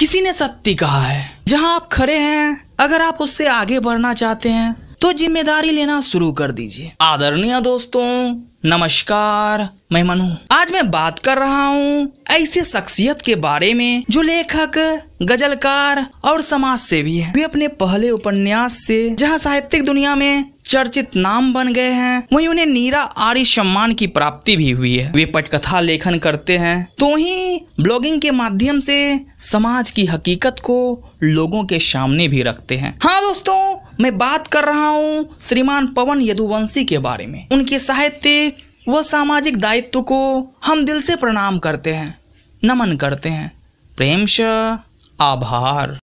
किसी ने सत्य कहा है जहां आप खड़े हैं अगर आप उससे आगे बढ़ना चाहते हैं तो जिम्मेदारी लेना शुरू कर दीजिए आदरणीय दोस्तों नमस्कार मैं मनु आज मैं बात कर रहा हूँ ऐसे शख्सियत के बारे में जो लेखक गजलकार और समाज सेवी है वे अपने पहले उपन्यास से जहाँ साहित्यिक दुनिया में चर्चित नाम बन गए हैं वहीं उन्हें नीरा आर्य सम्मान की प्राप्ति भी हुई है वे पटकथा लेखन करते हैं तो ही ब्लॉगिंग के माध्यम से समाज की हकीकत को लोगों के सामने भी रखते हैं हाँ दोस्तों मैं बात कर रहा हूँ श्रीमान पवन यदुवंशी के बारे में उनके साहित्यिक व सामाजिक दायित्व को हम दिल से प्रणाम करते हैं नमन करते हैं प्रेम आभार